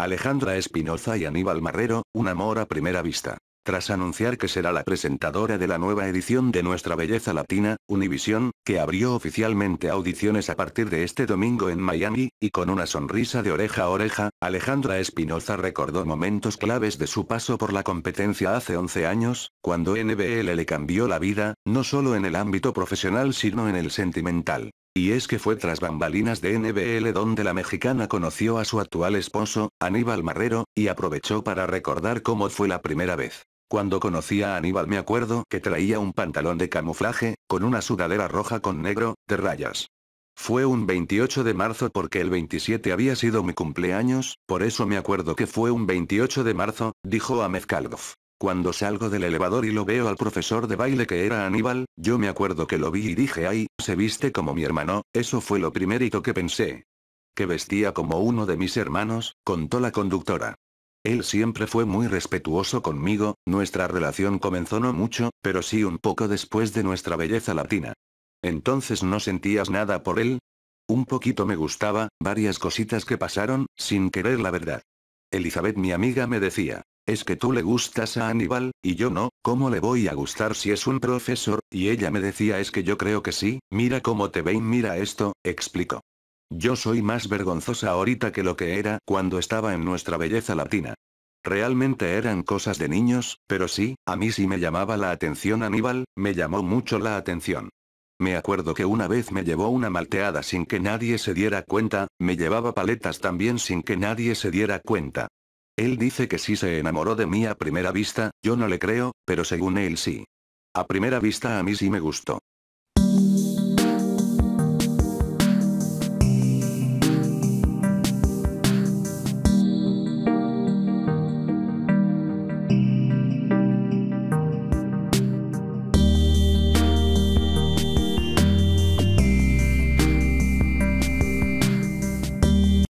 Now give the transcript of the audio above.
Alejandra Espinoza y Aníbal Marrero, un amor a primera vista. Tras anunciar que será la presentadora de la nueva edición de Nuestra Belleza Latina, Univisión, que abrió oficialmente audiciones a partir de este domingo en Miami, y con una sonrisa de oreja a oreja, Alejandra Espinoza recordó momentos claves de su paso por la competencia hace 11 años, cuando NBL le cambió la vida, no solo en el ámbito profesional sino en el sentimental. Y es que fue tras bambalinas de NBL donde la mexicana conoció a su actual esposo, Aníbal Marrero, y aprovechó para recordar cómo fue la primera vez. Cuando conocí a Aníbal me acuerdo que traía un pantalón de camuflaje, con una sudadera roja con negro, de rayas. Fue un 28 de marzo porque el 27 había sido mi cumpleaños, por eso me acuerdo que fue un 28 de marzo, dijo Amezcalgov. Cuando salgo del elevador y lo veo al profesor de baile que era Aníbal, yo me acuerdo que lo vi y dije ay, se viste como mi hermano, eso fue lo primerito que pensé. Que vestía como uno de mis hermanos, contó la conductora. Él siempre fue muy respetuoso conmigo, nuestra relación comenzó no mucho, pero sí un poco después de nuestra belleza latina. Entonces no sentías nada por él. Un poquito me gustaba, varias cositas que pasaron, sin querer la verdad. Elizabeth mi amiga me decía, es que tú le gustas a Aníbal, y yo no, ¿cómo le voy a gustar si es un profesor? Y ella me decía es que yo creo que sí, mira cómo te ven, mira esto, explico. Yo soy más vergonzosa ahorita que lo que era cuando estaba en nuestra belleza latina. Realmente eran cosas de niños, pero sí, a mí sí me llamaba la atención Aníbal, me llamó mucho la atención. Me acuerdo que una vez me llevó una malteada sin que nadie se diera cuenta, me llevaba paletas también sin que nadie se diera cuenta, él dice que sí se enamoró de mí a primera vista, yo no le creo, pero según él sí. A primera vista a mí sí me gustó.